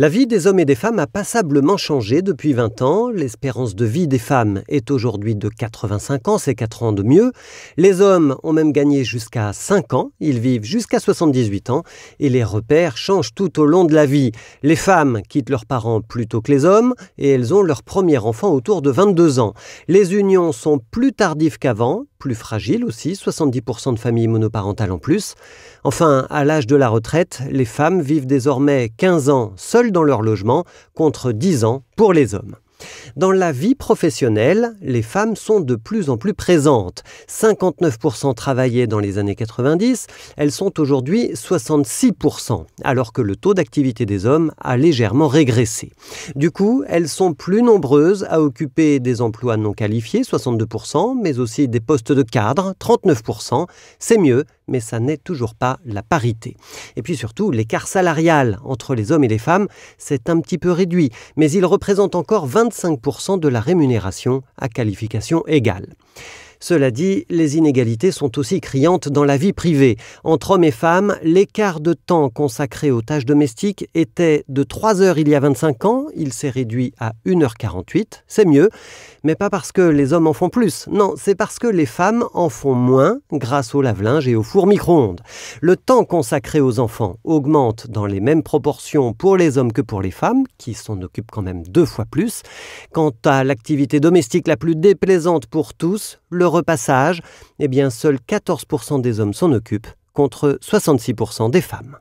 La vie des hommes et des femmes a passablement changé depuis 20 ans. L'espérance de vie des femmes est aujourd'hui de 85 ans, c'est 4 ans de mieux. Les hommes ont même gagné jusqu'à 5 ans, ils vivent jusqu'à 78 ans et les repères changent tout au long de la vie. Les femmes quittent leurs parents plus tôt que les hommes et elles ont leur premier enfant autour de 22 ans. Les unions sont plus tardives qu'avant, plus fragiles aussi, 70% de familles monoparentales en plus. Enfin, à l'âge de la retraite, les femmes vivent désormais 15 ans seules dans leur logement, contre 10 ans pour les hommes. Dans la vie professionnelle, les femmes sont de plus en plus présentes. 59% travaillaient dans les années 90, elles sont aujourd'hui 66%, alors que le taux d'activité des hommes a légèrement régressé. Du coup, elles sont plus nombreuses à occuper des emplois non qualifiés, 62%, mais aussi des postes de cadre, 39%. C'est mieux, mais ça n'est toujours pas la parité. Et puis surtout, l'écart salarial entre les hommes et les femmes s'est un petit peu réduit, mais il représente encore 25 de la rémunération à qualification égale. Cela dit, les inégalités sont aussi criantes dans la vie privée. Entre hommes et femmes, l'écart de temps consacré aux tâches domestiques était de 3 heures il y a 25 ans, il s'est réduit à 1h48, c'est mieux, mais pas parce que les hommes en font plus, non, c'est parce que les femmes en font moins grâce au lave-linge et au four micro-ondes. Le temps consacré aux enfants augmente dans les mêmes proportions pour les hommes que pour les femmes, qui s'en occupent quand même deux fois plus. Quant à l'activité domestique la plus déplaisante pour tous, le repassage, eh bien seuls 14% des hommes s'en occupent contre 66% des femmes.